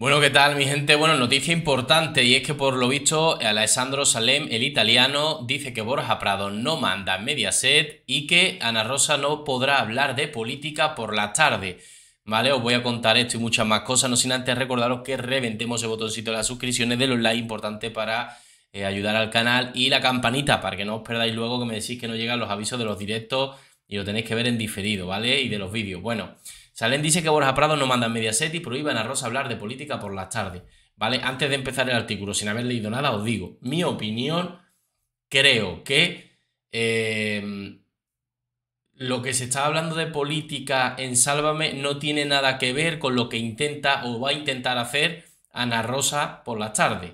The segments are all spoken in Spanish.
Bueno, ¿qué tal, mi gente? Bueno, noticia importante, y es que por lo visto Alessandro Salem, el italiano, dice que Borja Prado no manda media Mediaset y que Ana Rosa no podrá hablar de política por la tarde. ¿Vale? Os voy a contar esto y muchas más cosas, no sin antes recordaros que reventemos el botoncito de las suscripciones de los likes, importante para eh, ayudar al canal, y la campanita para que no os perdáis luego que me decís que no llegan los avisos de los directos y lo tenéis que ver en diferido, ¿vale? Y de los vídeos. Bueno. Salen dice que Borja Prado no manda en Mediaset y prohíbe a Rosa hablar de política por las tardes. ¿Vale? Antes de empezar el artículo, sin haber leído nada, os digo, mi opinión, creo que eh, lo que se está hablando de política en Sálvame no tiene nada que ver con lo que intenta o va a intentar hacer Ana Rosa por las tardes.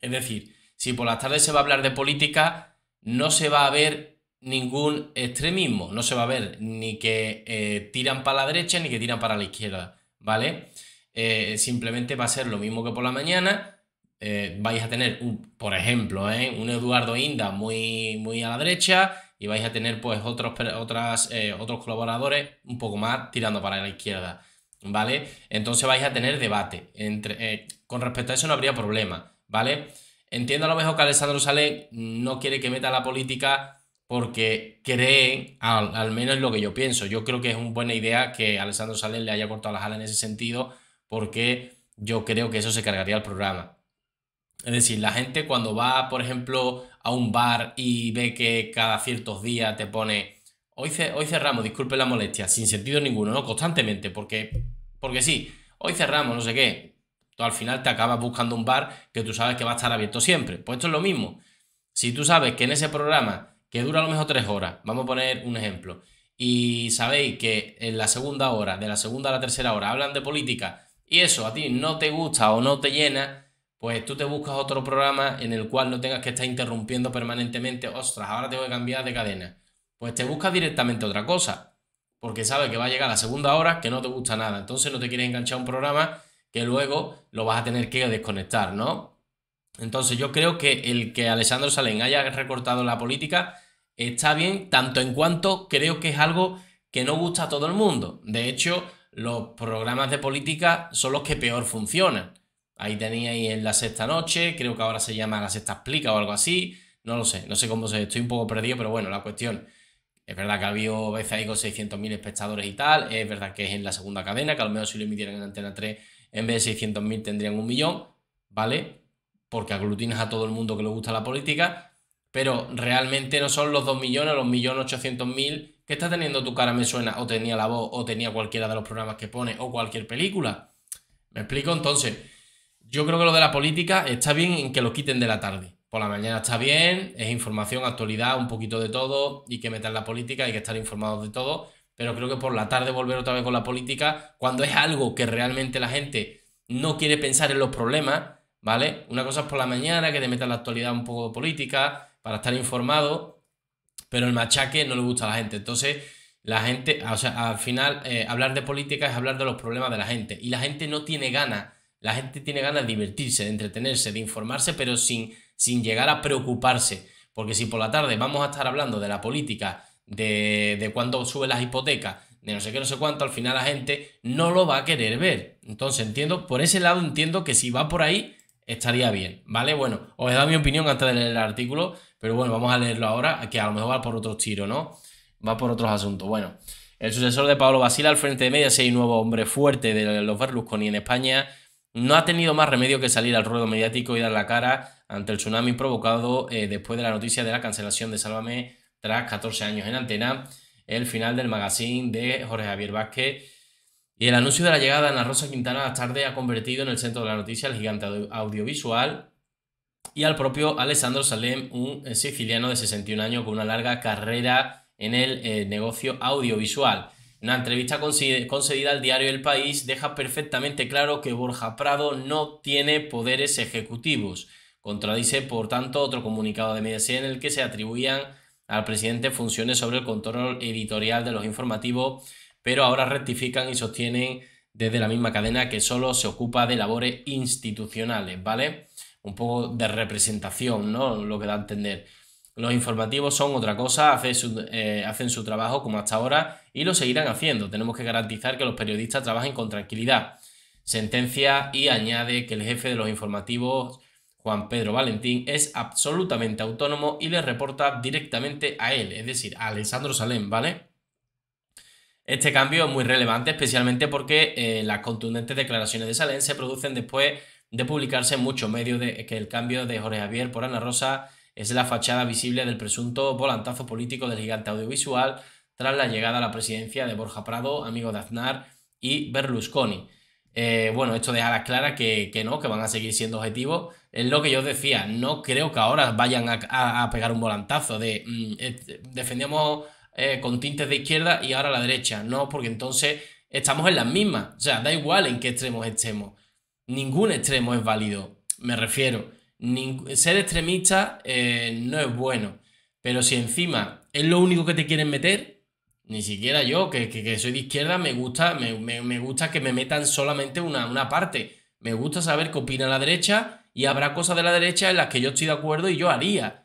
Es decir, si por las tardes se va a hablar de política, no se va a ver ningún extremismo. No se va a ver ni que eh, tiran para la derecha ni que tiran para la izquierda, ¿vale? Eh, simplemente va a ser lo mismo que por la mañana. Eh, vais a tener, por ejemplo, un Eduardo Inda muy, muy a la derecha y vais a tener pues otros, otras, otros colaboradores un poco más tirando para la izquierda, ¿vale? Entonces vais a tener debate. Entre, con respecto a eso no habría problema, ¿vale? Entiendo a lo mejor que Alessandro Salé no quiere que meta la política porque creen, al, menos es lo que yo pienso, yo creo que es una buena idea que Alessandro Salén le haya cortado las alas en ese sentido, porque yo creo que eso se cargaría al programa. Es decir, la gente cuando va, por ejemplo, a un bar y ve que cada ciertos días te pone, hoy, hoy cerramos, disculpe la molestia, sin sentido ninguno, ¿no? Constantemente, porque, porque sí, hoy cerramos, no sé qué. Tú al final te acabas buscando un bar que tú sabes que va a estar abierto siempre. Pues esto es lo mismo. Si tú sabes que en ese programa que dura a lo mejor tres horas, vamos a poner un ejemplo, y sabéis que en la segunda hora, de la segunda a la tercera hora, hablan de política y eso a ti no te gusta o no te llena, pues tú te buscas otro programa en el cual no tengas que estar interrumpiendo permanentemente, ostras, ahora tengo que cambiar de cadena. Pues te buscas directamente otra cosa, porque sabes que va a llegar la segunda hora que no te gusta nada, entonces no te quieres enganchar a un programa que luego lo vas a tener que desconectar, ¿no? Entonces yo creo que el que Alessandro Salen haya recortado la política está bien, tanto en cuanto creo que es algo que no gusta a todo el mundo. De hecho, los programas de política son los que peor funcionan. Ahí teníais en la sexta noche, creo que ahora se llama la sexta explica o algo así, no lo sé, no sé cómo se, estoy un poco perdido, pero bueno, la cuestión. Es verdad que ha habido veces ahí con 600.000 espectadores y tal, es verdad que es en la segunda cadena, que al lo si lo emitieran en Antena 3, en vez de 600.000 tendrían un millón, ¿vale? Porque aglutinas a todo el mundo que le gusta la política, pero realmente no son los 2 millones, los 1.800.000 que está teniendo tu cara me suena, o tenía la voz, o tenía cualquiera de los programas que pone, o cualquier película. ¿Me explico? Entonces, yo creo que lo de la política está bien en que lo quiten de la tarde. Por la mañana está bien, es información, actualidad, un poquito de todo, y que metan la política, hay que estar informados de todo, pero creo que por la tarde volver otra vez con la política, cuando es algo que realmente la gente no quiere pensar en los problemas, ¿vale? Una cosa es por la mañana, que te metan la actualidad un poco de política, para estar informado, pero el machaque no le gusta a la gente. Entonces, la gente, o sea, al final, eh, hablar de política es hablar de los problemas de la gente. Y la gente no tiene ganas, la gente tiene ganas de divertirse, de entretenerse, de informarse, pero sin, sin llegar a preocuparse. Porque si por la tarde vamos a estar hablando de la política, de, de cuándo suben las hipotecas, de no sé qué, no sé cuánto, al final la gente no lo va a querer ver. Entonces entiendo, por ese lado entiendo que si va por ahí, estaría bien, ¿vale? Bueno, os he dado mi opinión antes de leer el artículo. Pero bueno, vamos a leerlo ahora, que a lo mejor va por otro tiros, ¿no? Va por otros asuntos. Bueno, el sucesor de Pablo Basila al frente de Mediaset y nuevo hombre fuerte de los Berlusconi en España no ha tenido más remedio que salir al ruedo mediático y dar la cara ante el tsunami provocado eh, después de la noticia de la cancelación de Sálvame tras 14 años en antena, el final del magazine de Jorge Javier Vázquez. Y el anuncio de la llegada de Ana Rosa Quintana a la tarde ha convertido en el centro de la noticia al gigante audiovisual y al propio Alessandro Salem, un eh, siciliano de 61 años con una larga carrera en el eh, negocio audiovisual. Una entrevista concedida al diario El País deja perfectamente claro que Borja Prado no tiene poderes ejecutivos. Contradice, por tanto, otro comunicado de Mediaset en el que se atribuían al presidente funciones sobre el control editorial de los informativos, pero ahora rectifican y sostienen desde la misma cadena que solo se ocupa de labores institucionales, ¿vale? un poco de representación, ¿no? Lo que da a entender. Los informativos son otra cosa, hacen su, eh, hacen su trabajo como hasta ahora y lo seguirán haciendo. Tenemos que garantizar que los periodistas trabajen con tranquilidad. Sentencia y añade que el jefe de los informativos, Juan Pedro Valentín, es absolutamente autónomo y le reporta directamente a él, es decir, a Alessandro Salem, ¿vale? Este cambio es muy relevante, especialmente porque eh, las contundentes declaraciones de Salem se producen después de publicarse en muchos medios de, que el cambio de Jorge Javier por Ana Rosa es la fachada visible del presunto volantazo político del gigante audiovisual tras la llegada a la presidencia de Borja Prado, amigo de Aznar y Berlusconi. Eh, bueno, esto deja las que, que, no, que van a seguir siendo objetivos. Es lo que yo decía, no creo que ahora vayan a, pegar un volantazo de mm, eh, defendemos eh, con tintes de izquierda y ahora la derecha. No, porque entonces estamos en las mismas. O sea, da igual en qué extremos estemos ningún extremo es válido. Me refiero, ser extremista eh, no es bueno. Pero si encima es lo único que te quieren meter, ni siquiera yo, que, soy de izquierda, me gusta, me, gusta que me metan solamente una, una, parte. Me gusta saber qué opina la derecha y habrá cosas de la derecha en las que yo estoy de acuerdo y yo haría.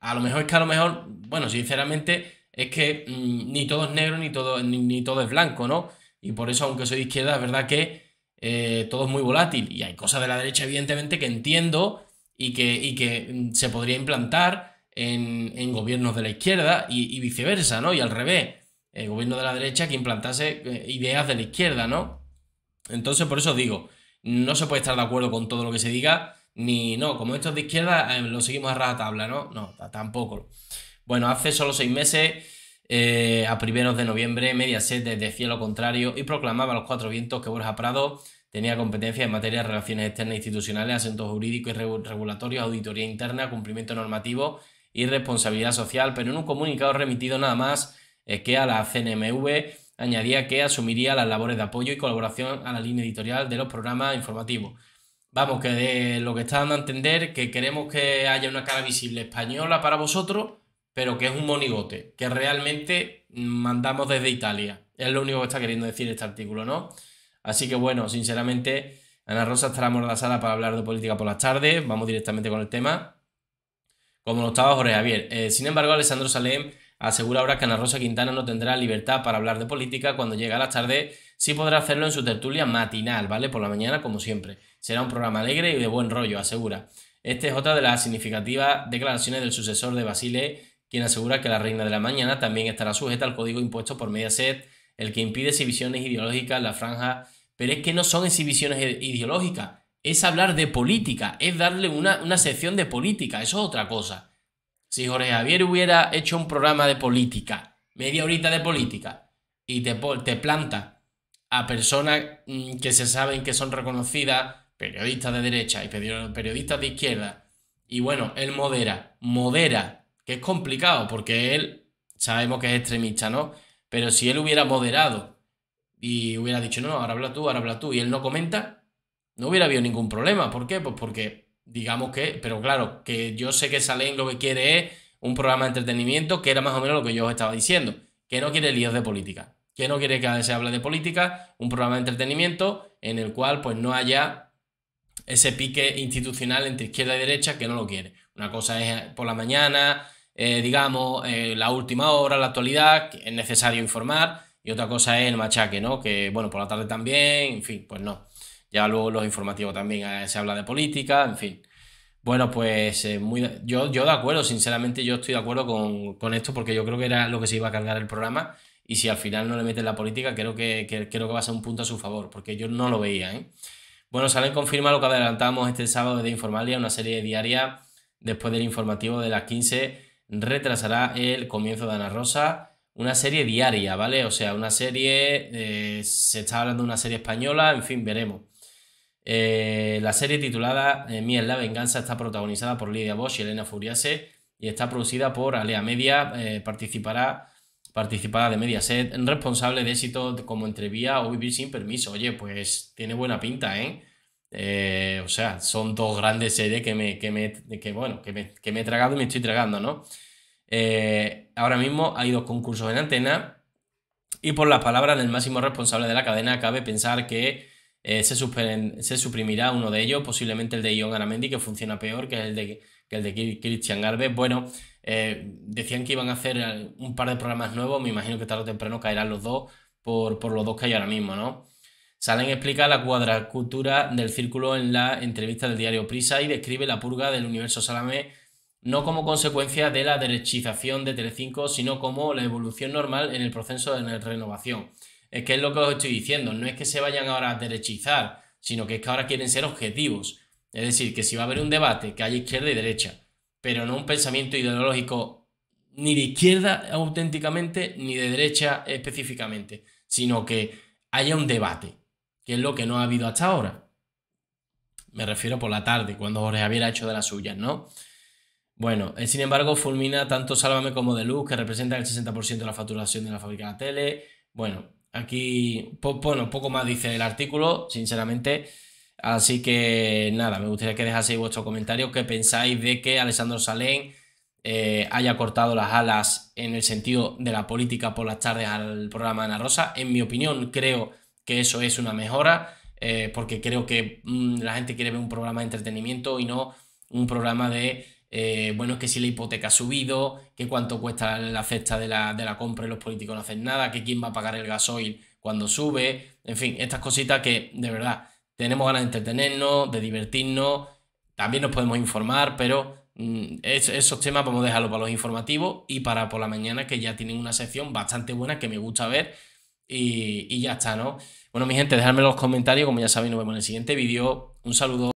A lo mejor es que a lo mejor, bueno, sinceramente, es que mm, ni todo es negro ni todo, ni todo es blanco, ¿no? Y por eso, aunque soy de izquierda, es verdad que eh, todo es muy volátil y hay cosas de la derecha evidentemente que entiendo y que, que mm, se podría implantar en, gobiernos de la izquierda y, viceversa, ¿no? Y al revés, el eh, gobierno de la derecha que implantase eh, ideas de la izquierda, ¿no? Entonces por eso digo, no se puede estar de acuerdo con todo lo que se diga, ni no, como esto es de izquierda, lo seguimos a rajatabla, ¿no? No, tampoco. Bueno, hace solo seis meses eh, a primeros de noviembre, media sed desde Cielo contrario y proclamaba a los cuatro vientos que Borja Prado tenía competencia en materia de relaciones externas e institucionales, asuntos jurídicos y regulatorios, auditoría interna, cumplimiento normativo y responsabilidad social, pero en un comunicado remitido nada más eh, que a la CNMV añadía que asumiría las labores de apoyo y colaboración a la línea editorial de los programas informativos. Vamos, que de lo que está dando a entender que queremos que haya una cara visible española para vosotros pero que es un monigote, que realmente mandamos desde Italia. Es lo único que está queriendo decir este artículo, ¿no? Así que bueno, sinceramente, Ana Rosa estará mordazada para hablar de política por las tardes. Vamos directamente con el tema. Como lo estaba Jorge Javier. Eh, sin embargo, Alessandro Salem asegura ahora que Ana Rosa Quintana no tendrá libertad para hablar de política cuando llegue a las tardes. Sí podrá hacerlo en su tertulia matinal, ¿vale? Por la mañana, como siempre. Será un programa alegre y de buen rollo, asegura. Esta es otra de las significativas declaraciones del sucesor de Basile quien asegura que la reina de la mañana también estará sujeta al código impuesto por Mediaset, el que impide exhibiciones ideológicas la franja. Pero es que no son exhibiciones ideológicas, es hablar de política, es darle una, sección de política, eso es otra cosa. Si Jorge Javier hubiera hecho un programa de política, media horita de política, y te, te planta a personas mm, que se saben que son reconocidas, periodistas de derecha y periodistas de izquierda, y bueno, él modera, modera que es complicado porque él sabemos que es extremista, ¿no? Pero si él hubiera moderado y hubiera dicho, no, ahora habla tú, ahora habla tú, y él no comenta, no hubiera habido ningún problema. ¿Por qué? Pues porque, digamos que, pero claro, que yo sé que Salén lo que quiere es un programa de entretenimiento, que era más o menos lo que yo os estaba diciendo, que no quiere líos de política, que no quiere que se hable de política, un programa de entretenimiento en el cual pues no haya ese pique institucional entre izquierda y derecha que no lo quiere. Una cosa es eh, por la mañana, eh, digamos, eh, la última hora, la actualidad, es necesario informar, y otra cosa es el machaque, ¿no? Que, bueno, por la tarde también, en fin, pues no. Ya luego los informativos también se habla de política, en fin. Bueno, pues muy, yo, yo de acuerdo, sinceramente yo estoy de acuerdo con, esto porque yo creo que era lo que se iba a cargar el programa y si al final no le meten la política creo que, creo que va a ser un punto a su favor porque yo no lo veía. Bueno, Salen confirma lo que adelantamos este sábado de informalía una serie diaria después del informativo de las 15, retrasará el comienzo de Ana Rosa. Una serie diaria, ¿vale? O sea, una serie, eh, se está hablando de una serie española, en fin, veremos. Eh, la serie titulada eh, Miel, la venganza está protagonizada por Lidia Bosch y Elena Furiase y está producida por Alea Media, participará participada de Mediaset, responsable de éxito como Entrevía o Vivir sin permiso. Oye, pues tiene buena pinta, ¿eh? Eh, o sea, son dos grandes series que me, que me, que, bueno, que me, que me he tragado y me estoy tragando, ¿no? Eh, ahora mismo hay dos concursos en antena y por las palabras del máximo responsable de la cadena cabe pensar que eh, se, se, suprimirá uno de ellos, posiblemente el de Ion Aramendi, que funciona peor que el de, que el de Christian Garvey. Bueno, decían que iban a hacer un par de programas nuevos, me imagino que tarde o temprano caerán los dos por, por los dos que hay ahora mismo, ¿no? Salen explica la cuadracultura del círculo en la entrevista del diario Prisa y describe la purga del universo Salamé no como consecuencia de la derechización de Telecinco, sino como la evolución normal en el proceso de renovación. Es que es lo que os estoy diciendo, no es que se vayan ahora a derechizar, sino que es que ahora quieren ser objetivos. Es decir, que si va a haber un debate, que haya izquierda y derecha, pero no un pensamiento ideológico ni de izquierda auténticamente, ni de derecha específicamente, sino que haya un debate que es lo que no ha habido hasta ahora. Me refiero por la tarde, cuando Jorge había hecho de las suyas, ¿no? Bueno, eh, sin embargo, fulmina tanto Sálvame como de Luz, que representa el 60% de la facturación de la fábrica de la tele. Bueno, aquí, bueno, poco más dice el artículo, sinceramente. Así que nada, me gustaría que dejaseis vuestro comentario, que pensáis de que Alessandro Salén eh, haya cortado las alas en el sentido de la política por las tardes al programa de Ana Rosa. En mi opinión, creo que eso es una mejora, eh, porque creo que mm, la gente quiere ver un programa de entretenimiento y no un programa de, eh, bueno, bueno, que si la hipoteca ha subido, que cuánto cuesta la cesta de la, de la compra y los políticos no hacen nada, que quién va a pagar el gasoil cuando sube, en fin, estas cositas que de verdad tenemos ganas de entretenernos, de divertirnos, también nos podemos informar, pero mm, esos temas vamos a dejarlo para los informativos y para por la mañana que ya tienen una sección bastante buena que me gusta ver y, ya está, ¿no? Bueno, mi gente, dejadme los comentarios, como ya sabéis, nos vemos en el siguiente vídeo. Un saludo.